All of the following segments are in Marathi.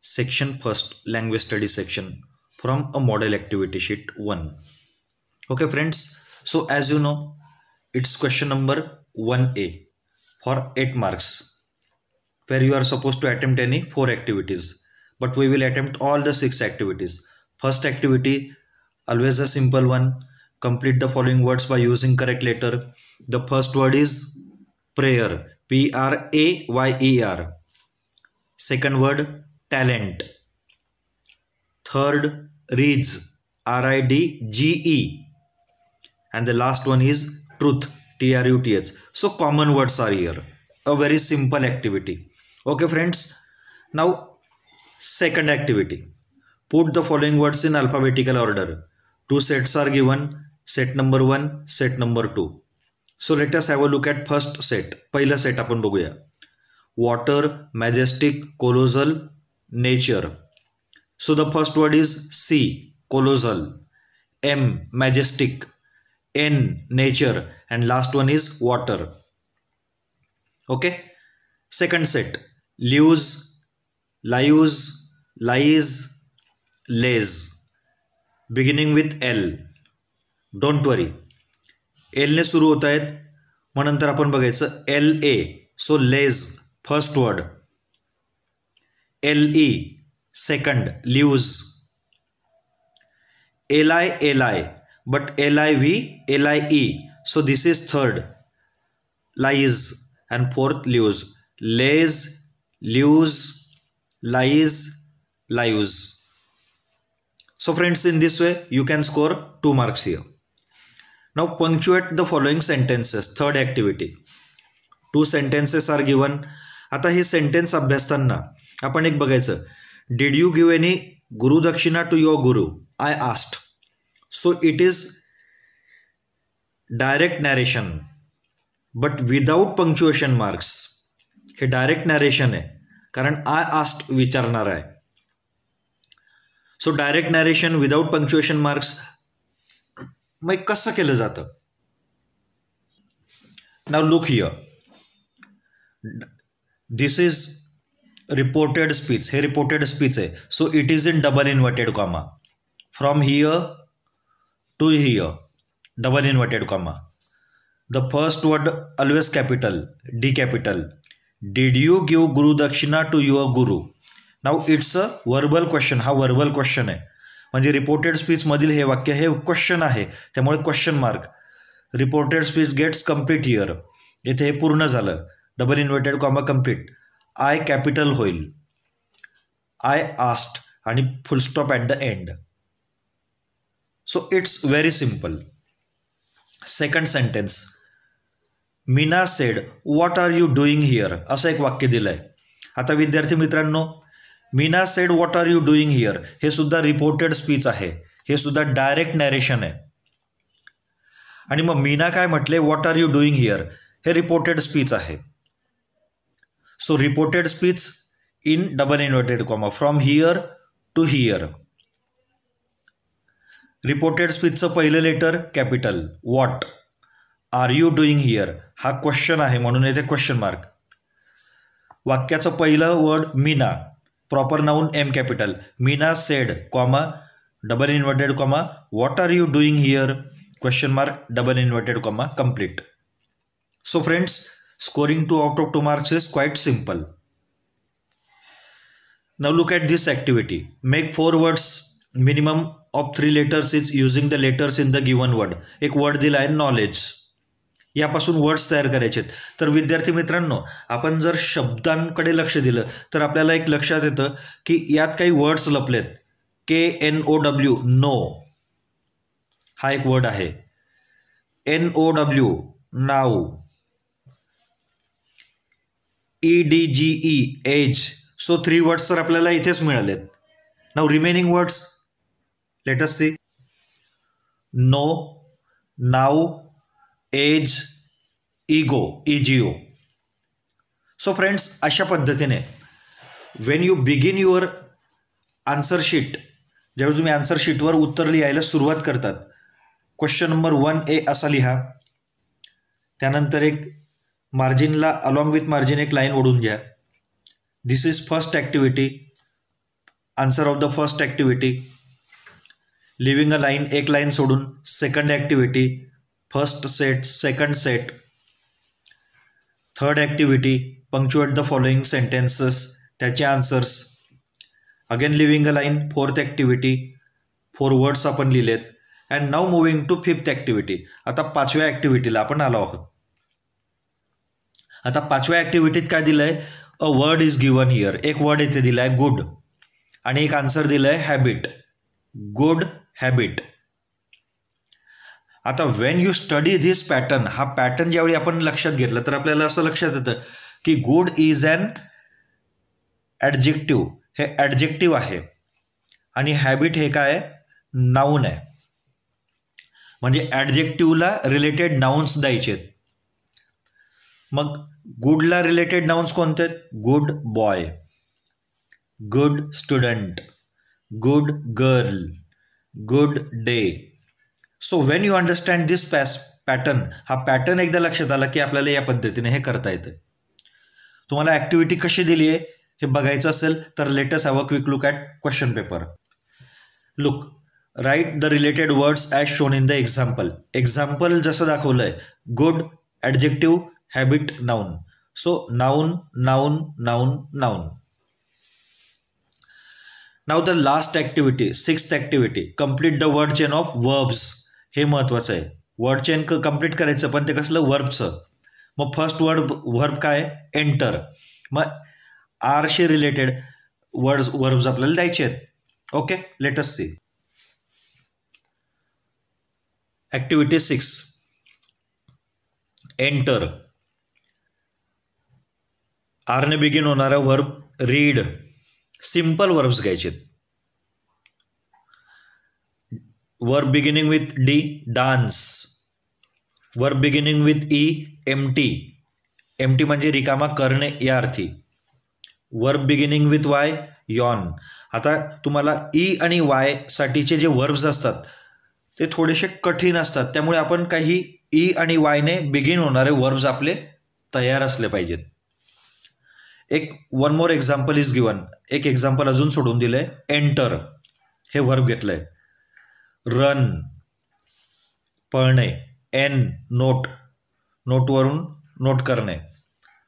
section first language study section from a model activity sheet 1 okay friends so as you know it's question number 1a for 8 marks where you are supposed to attempt any 4 activities but we will attempt all the 6 activities first activity always a simple one complete the following words by using correct letter the first word is prayer p r a y e r second word talent. Third, reads R I D G E. And the last one is truth T R U T H. So common words are here. A very simple activity. Okay, friends. Now, second activity. Put the following words in alphabetical order. Two sets are given set number 1 set number 2 so let us have a look at first set पहिलं सेट आपण बघूया Water, majestic, कोलोझल nature. So the first word is C, colossal, M, majestic, N, nature, and last one is water. Okay. Second set, lose, lies, lies, lays, beginning with L. Don't worry. L होत आहेत मग नंतर आपण बघायचं एल ए सो लेज first LE second lose LI LI but LIV LIE so this is third lies and fourth lose lays lose lies lives so friends in this way you can score 2 marks here now punctuate the following sentences third activity two sentences are given आता sentence सेंटेन्स अभ्यासताना आपण एक बघायचं did you give any gurudakshina to your guru I asked so it is direct narration but without punctuation marks हे डायरेक्ट नॅरेशन आहे कारण आय आस्ट विचारणार आहे so direct narration without punctuation marks मग कसं केलं जातं now look here this is reported speech हे रिपोर्टेड स्पीच आहे so it is in double inverted comma from here to here double inverted comma the first word always capital D capital did you give guru dakshina to your guru now it's a verbal question हा वर्बल क्वेश्चन आहे म्हणजे रिपोर्टेड स्पीचमधील हे वाक्य हे क्वेश्चन आहे त्यामुळे question mark reported speech gets complete here येथे हे पूर्ण झालं double inverted comma complete I capital होईल आय आस्ट आणि full stop at the end so it's very simple second sentence Meena said what are you doing here असं एक वाक्य दिलं आहे आता विद्यार्थी मित्रांनो Meena said what are you doing here हे सुद्धा रिपोर्टेड स्पीच आहे हे सुद्धा डायरेक्ट नॅरेशन आहे आणि मग मीना काय म्हटले what are you doing here हे रिपोर्टेड स्पीच आहे So reported speech in double inverted comma from here to here. Reported स्पीचचं पहिलं letter capital what are you doing here हा क्वेश्चन आहे म्हणून येथे क्वेश्चन मार्क वाक्याचं पहिलं word Meena proper noun M capital Meena said comma double inverted comma what are you doing here question mark double inverted comma complete so friends Scoring two out of two marks is quite simple. Now look at this activity. Make four words minimum of three letters is using the letters in the given word. एक वर्ड दिला आहे नॉलेज यापासून वर्ड्स तयार करायचे आहेत तर विद्यार्थी मित्रांनो आपण जर शब्दांकडे लक्ष दिलं तर आपल्याला एक लक्षात येतं की यात काही वर्ड्स लपलेत K N O W know हा एक वर्ड आहे N O W now E D G E edge so three words तर आपल्याला इथेच मिळालेत now remaining words let's see know now edge ego O so friends अशा पद्धतीने when you begin your answer sheet ज्यावेळी तुम्ही आन्सर शीटवर उत्तर लिहायला सुरुवात करतात क्वेश्चन नंबर वन ए असा लिहा त्यानंतर एक मार्जिनला अलॉंग विथ मार्जिन एक लाईन ओढून घ्या this is first activity answer of the first activity leaving a line एक लाईन सोडून second activity first set second set third activity punctuate the following sentences त्याचे answers again leaving a line fourth activity four words आपण लिहिलेत and now moving to fifth activity आता पाचव्या ॲक्टिव्हिटीला आपण आलो आहोत आता पाचव्या ॲक्टिव्हिटीत काय दिलं आहे a word is given here एक वर्ड इथे दिलं आहे गुड आणि एक आन्सर दिलं आहे हॅबिट गुड हॅबिट आता when you study this pattern हा पॅटर्न ज्यावेळी आपण लक्षात घेतला तर आपल्याला असं लक्षात येतं की गुड इज अन ॲडजेक्टिव्ह हे ॲडजेक्टिव्ह आहे आणि हॅबिट हे काय नाऊन आहे म्हणजे ॲडजेक्टिव्हला रिलेटेड नाउन्स द्यायचे आहेत मग गुडला रिलेटेड नाउन्स कोणते आहेत good boy good student good girl good day so when you understand this पॅस पॅटर्न हा पॅटर्न एकदा लक्षात आला की आपल्याला या पद्धतीने हे करता येतं तुम्हाला ॲक्टिव्हिटी कशी दिली आहे हे बघायचं असेल तर let's have a quick look at question paper look right the related words as shown in the example example जसं दाखवलं आहे good adjective habit noun so noun noun noun noun now the last activity sixth activity complete the word chain of verbs हे महत्त्वाचं आहे वर्ड चेन क कम्प्लीट करायचं पण ते कसलं वर्बचं मग फर्स्ट वर्ड वर्ब काय एंटर मग आरशी रिलेटेड वर्ड्स वर्ब्स आपल्याला द्यायचे आहेत okay let's see activity six enter आरने बिगिन होणारा वर्ब रीड सिम्पल वर्ब्स घ्यायचे verb beginning with D dance verb beginning with E M T M T म्हणजे रिकामा करणे या अर्थी verb beginning with Y yawn आता तुम्हाला ई e आणि वाय साठीचे जे वर्ब्स असतात ते थोडेसे कठीण असतात त्यामुळे आपण काही ई e आणि वायने बिगिन होणारे वर्ब्स आपले तयार असले पाहिजेत एक one more example is given एक एक्झाम्पल अजून सोडून दिलं एंटर हे वर्ब घेतलंय रन पळणे एन नोट नोटवरून नोट करणे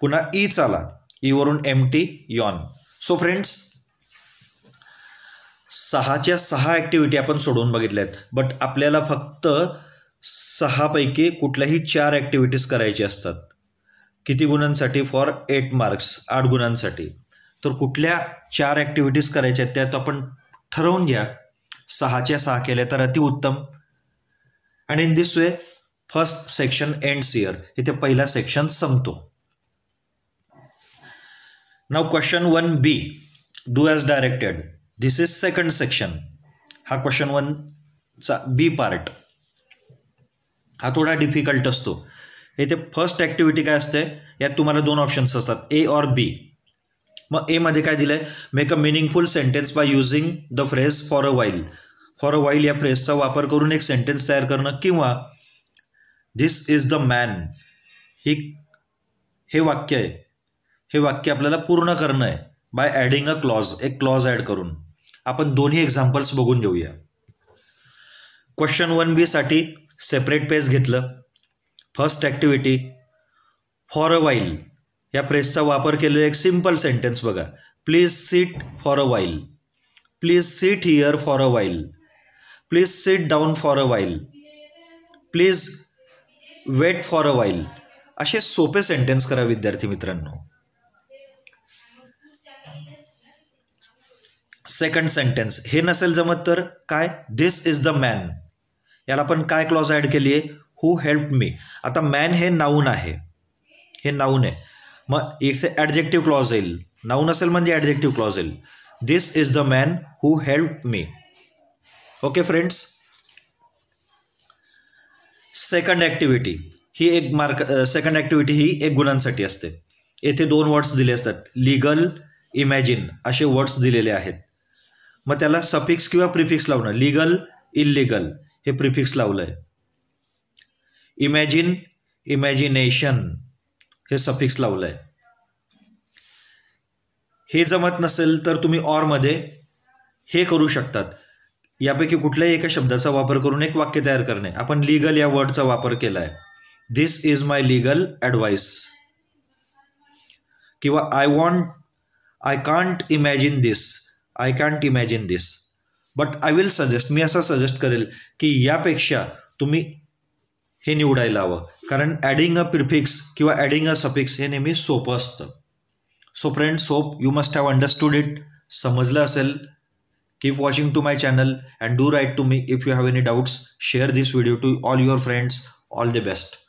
पुन्हा ई e चाला ईवरून M T yawn so friends सहाच्या सहा ॲक्टिव्हिटी आपण सोडवून बघितल्या आहेत बट आपल्याला फक्त सहापैकी कुठल्याही चार ॲक्टिव्हिटीज करायची असतात किती गुणांसाठी फॉर एट मार्क्स आठ गुणांसाठी तर कुठल्या चार ॲक्टिव्हिटीज करायच्या आहेत त्यात आपण ठरवून घ्या सहाच्या सहा केल्या तर अतिउत्तम आणि in this way first section end here इथे पहिला सेक्शन संपतो now question one B do as directed this is second section हा क्वेश्चन वनचा बी पार्ट हा थोडा डिफिकल्ट असतो इथे फर्स्ट ॲक्टिव्हिटी काय असते यात तुम्हाला दोन ऑप्शन्स असतात ए और बी मग एमध्ये काय दिलं आहे make a meaningful sentence by using the phrase for a while for a while या फ्रेजचा वापर करून एक सेंटेन्स तयार करणं किंवा धिस इज द मॅन ही हे वाक्य आहे हे वाक्य आपल्याला पूर्ण करणं आहे बाय ॲडिंग अ क्लॉज एक क्लॉज ॲड करून आपण दोन्ही एक्झाम्पल्स बघून घेऊया क्वेश्चन वन बीसाठी सेपरेट पेज घेतलं first activity for a while या फ्रेजचा वापर केलेला एक सिम्पल सेंटेन्स बघा please sit for a while please sit here for a while please sit down for a while please wait for a while असे सोपे सेंटेन्स करा विद्यार्थी मित्रांनो सेकंड सेंटेन्स हे नसेल जमत तर काय धिस इज द मॅन याला आपण काय क्लॉज ॲड केली आहे हू हेल्प मी आता मॅन हे नाऊन आहे हे नाऊन आहे मग इथे ॲडजेक्टिव्ह क्लॉज येईल नाऊन असेल म्हणजे ॲडजेक्टिव्ह क्लॉज येईल this is the man who help me okay friends second activity ही एक मार्क सेकंड ॲक्टिव्हिटी ही एक गुणांसाठी असते येथे दोन वर्ड्स दिले असतात लिगल इमॅजिन असे वर्ड्स दिलेले आहेत मग त्याला सफिक्स किंवा प्रिफिक्स लावणं लिगल इलिगल हे प्रिफिक्स लावलं आहे इमॅजिन इमॅजिनेशन हे सफिक्स लावलं आहे हे जमत नसेल तर तुम्ही ऑरमध्ये हे करू शकतात यापैकी कुठल्याही एका शब्दाचा वापर करून एक वाक्य तयार करणे आपण लीगल या वर्डचा वापर केला आहे this is my legal advice किंवा I want I can't imagine this I can't imagine this but I will suggest me असा सजेस्ट करेल की यापेक्षा तुम्ही हे निवडायला हवं कारण ॲडिंग अ प्रिफिक्स किंवा ॲडिंग अ सफिक्स हे नेहमी सोपं असतं so friends so you must have understood it समजलं असेल keep watching to my channel and do write to me if you have any doubts share this video to all your friends all the best